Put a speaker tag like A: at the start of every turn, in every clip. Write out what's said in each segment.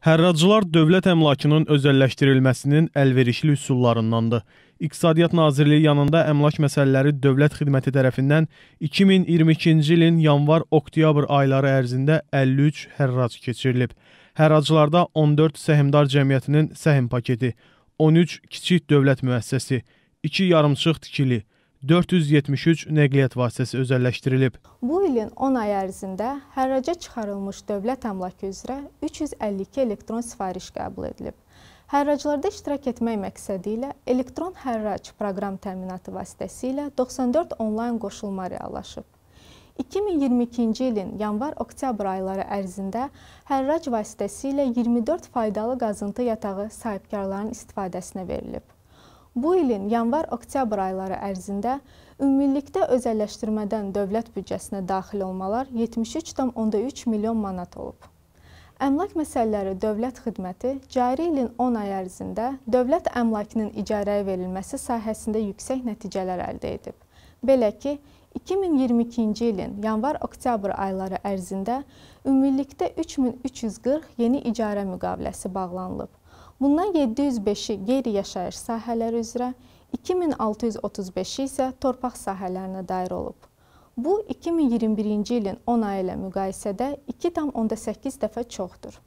A: Hərraclar dövlət əmlakının özəlləşdirilməsinin əlverişli üsullarındandır. İqtisadiyyat Nazirliyi yanında əmlak məsələləri dövlət xidməti tərəfindən 2022-ci ilin yanvar-oktyabr ayları ərzində 53 hərrac keçirilib. Hərraclarda 14 səhmdar cəmiyyətinin səhm paketi, 13 kiçik dövlət müəssisəsi, 2 yarımçıq tikili, 473 nəqliyyat vasitəsi özəlləşdirilib.
B: Bu ilin 10 ay ərzində hərraca çıxarılmış dövlət əmlakı üzrə 352 elektron sifariş qəbul edilib. Hərraclarda iştirak etmək məqsədi ilə elektron hərrac proqram təminatı vasitəsilə 94 onlayn qoşulma reallaşıb. 2022-ci ilin yanvar-oktyabr ayları ərzində hərrac vasitəsilə 24 faydalı qazıntı yatağı sahibkarların istifadəsinə verilib. Bu ilin yanvar-oktyabr ayları ərzində ümumilikdə özəlləşdirmədən dövlət büdcəsinə daxil olmalar 73,3 milyon manat olub. Əmlak məsələləri dövlət xidməti cari ilin 10 ay ərzində dövlət əmlakının icarəyə verilməsi sahəsində yüksək nəticələr əldə edib. Belə ki, 2022-ci ilin yanvar-oktyabr ayları ərzində ümumilikdə 3340 yeni icarə müqaviləsi bağlanılıb. Bundan 705-i qeyri-yaşayış sahələri üzrə, 2635-i isə torpaq sahələrinə dair olub. Bu, 2021-ci ilin 10 ayı ilə müqayisədə 2,8 dəfə çoxdur.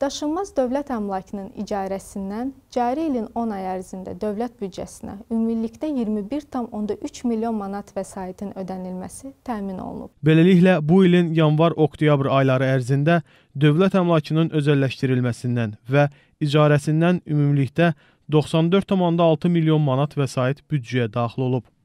B: Daşınmaz dövlət əmlakının icarəsindən cari ilin 10 ay ərzində dövlət büdcəsinə ümumilikdə 21,3 milyon manat vəsaitin ödənilməsi təmin olunub.
A: Beləliklə, bu ilin yanvar-oktyabr ayları ərzində dövlət əmlakının özəlləşdirilməsindən və icarəsindən ümumilikdə 94,6 milyon manat vəsait büdcəyə daxil olub.